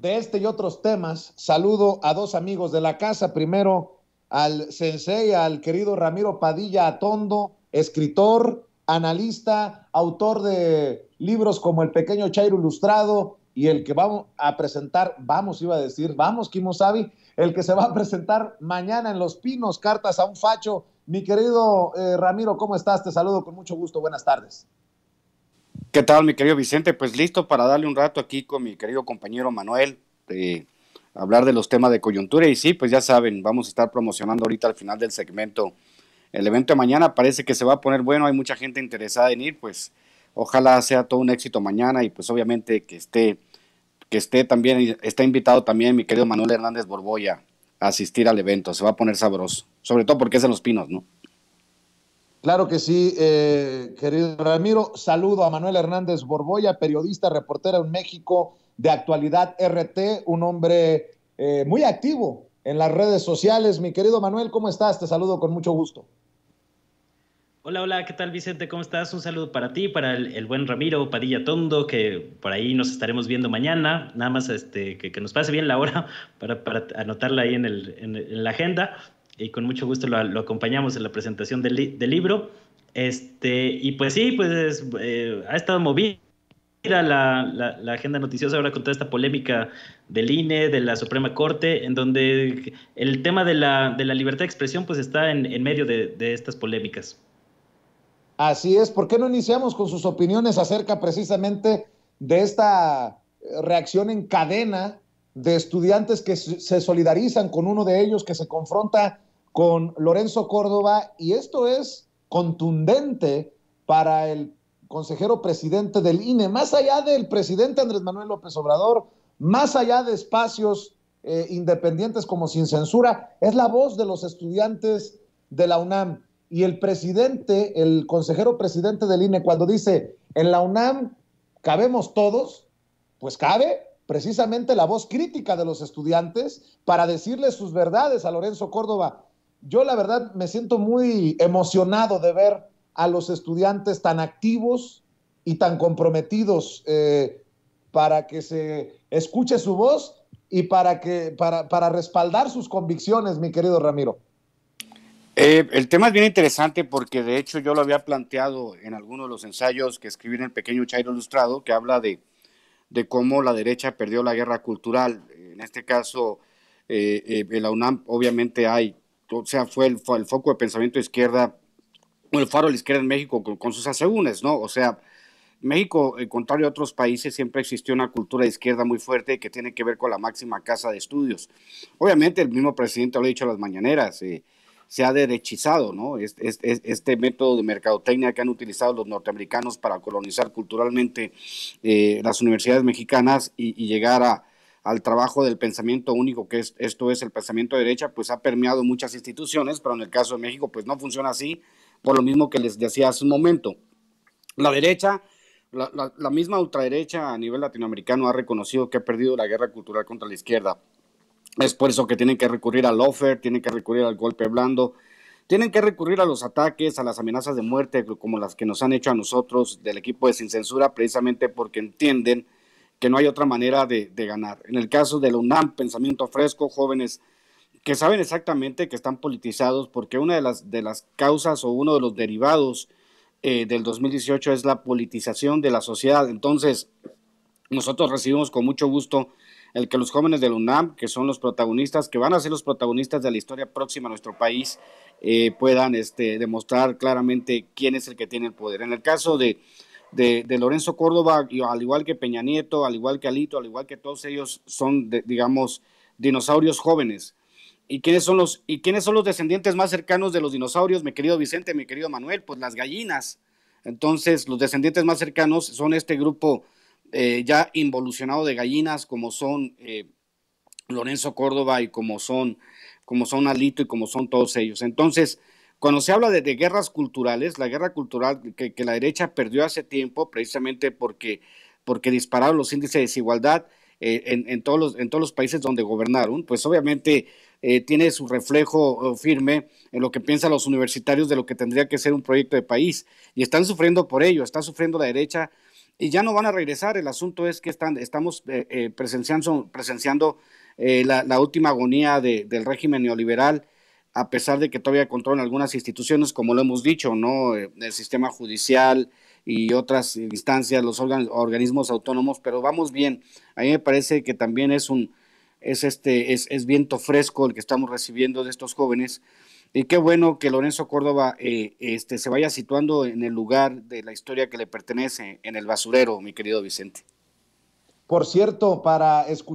de este y otros temas, saludo a dos amigos de la casa. Primero al sensei, al querido Ramiro Padilla Atondo, escritor, analista, autor de libros como El Pequeño Chairo Ilustrado y el que vamos a presentar, vamos, iba a decir, vamos, Kimo Sabi, el que se va a presentar mañana en Los Pinos, Cartas a un Facho. Mi querido eh, Ramiro, ¿cómo estás? Te saludo con mucho gusto. Buenas tardes. ¿Qué tal, mi querido Vicente? Pues listo para darle un rato aquí con mi querido compañero Manuel, de hablar de los temas de coyuntura. Y sí, pues ya saben, vamos a estar promocionando ahorita al final del segmento el evento de mañana. Parece que se va a poner bueno, hay mucha gente interesada en ir, pues ojalá sea todo un éxito mañana y pues obviamente que esté, que esté también, está invitado también mi querido Manuel Hernández Borboya a asistir al evento. Se va a poner sabroso, sobre todo porque es en Los Pinos, ¿no? Claro que sí, eh, querido Ramiro. Saludo a Manuel Hernández Borboya, periodista, reportero en México de actualidad RT, un hombre eh, muy activo en las redes sociales. Mi querido Manuel, ¿cómo estás? Te saludo con mucho gusto. Hola, hola, ¿qué tal Vicente? ¿Cómo estás? Un saludo para ti, para el, buen Ramiro Padilla Tondo, que por ahí nos estaremos viendo mañana. Nada más este, que, nos pase bien la hora para, anotarla ahí en, en la agenda y con mucho gusto lo, acompañamos en la presentación del, libro. Este, y pues sí, pues eh, ha estado movida la, la, agenda noticiosa ahora con toda esta polémica del INE, de la Suprema Corte, en donde el tema de la, de la libertad de expresión pues está en, medio de, de estas polémicas. Así es, ¿por qué no iniciamos con sus opiniones acerca precisamente de esta reacción en cadena de estudiantes que se solidarizan con uno de ellos que se confronta con Lorenzo Córdoba y esto es contundente para el consejero presidente del INE, más allá del presidente Andrés Manuel López Obrador, más allá de espacios eh, independientes como sin censura, es la voz de los estudiantes de la UNAM. Y el presidente, el consejero presidente del INE, cuando dice, en la UNAM cabemos todos, pues cabe precisamente la voz crítica de los estudiantes para decirle sus verdades a Lorenzo Córdoba yo la verdad me siento muy emocionado de ver a los estudiantes tan activos y tan comprometidos eh, para que se escuche su voz y para, que, para, respaldar sus convicciones, mi querido Ramiro. Eh, el tema es bien interesante porque de hecho yo lo había planteado en alguno de los ensayos que escribí en el pequeño Chairo Ilustrado, que habla de, cómo la derecha perdió la guerra cultural. En este caso, eh, en la UNAM obviamente hay o sea, fue el, foco de pensamiento de izquierda, o el faro de la izquierda en México con, sus asegúnes, ¿no? O sea, México, en eh, contrario a otros países, siempre existió una cultura de izquierda muy fuerte que tiene que ver con la máxima casa de estudios. Obviamente, el mismo presidente lo ha dicho a las mañaneras, eh, se ha derechizado, ¿no? Este, método de mercadotecnia que han utilizado los norteamericanos para colonizar culturalmente eh, las universidades mexicanas y llegar a, al trabajo del pensamiento único, que es, esto es el pensamiento de derecha, pues ha permeado muchas instituciones, pero en el caso de México pues no funciona así, por lo mismo que les decía hace un momento. La derecha, la, la misma ultraderecha a nivel latinoamericano ha reconocido que ha perdido la guerra cultural contra la izquierda. Es por eso que tienen que recurrir al offer, tienen que recurrir al golpe blando, tienen que recurrir a los ataques, a las amenazas de muerte, como las que nos han hecho a nosotros del equipo de Sin Censura, precisamente porque entienden que no hay otra manera de, ganar. En el caso de la UNAM, pensamiento fresco, jóvenes que saben exactamente que están politizados, porque una de las, causas o uno de los derivados eh, del 2018 es la politización de la sociedad. Entonces, nosotros recibimos con mucho gusto el que los jóvenes del UNAM, que son los protagonistas, que van a ser los protagonistas de la historia próxima a nuestro país, eh, puedan este, demostrar claramente quién es el que tiene el poder. En el caso de, de, Lorenzo Córdoba, al igual que Peña Nieto, al igual que Alito, al igual que todos ellos, son, digamos, dinosaurios jóvenes. ¿Y quiénes, son los, ¿Y quiénes son los descendientes más cercanos de los dinosaurios, mi querido Vicente, mi querido Manuel? Pues las gallinas. Entonces, los descendientes más cercanos son este grupo eh, ya involucionado de gallinas, como son eh, Lorenzo Córdoba y como son, como son Alito y como son todos ellos. Entonces, cuando se habla de, guerras culturales, la guerra cultural que, la derecha perdió hace tiempo, precisamente porque, porque dispararon los índices de desigualdad eh, en, todos los, en todos los países donde gobernaron, pues obviamente eh, tiene su reflejo oh, firme en lo que piensan los universitarios de lo que tendría que ser un proyecto de país. Y están sufriendo por ello, está sufriendo la derecha y ya no van a regresar. El asunto es que están, estamos eh, presenciando, presenciando la, última agonía del régimen neoliberal a pesar de que todavía controlan algunas instituciones, como lo hemos dicho, ¿no? Eh, el sistema judicial y otras instancias, los organismos autónomos, pero vamos bien. A mí me parece que también es un es este es, viento fresco el que estamos recibiendo de estos jóvenes. Y qué bueno que Lorenzo Córdoba eh, este, se vaya situando en el lugar de la historia que le pertenece, en el basurero, mi querido Vicente. Por cierto, para escuchar.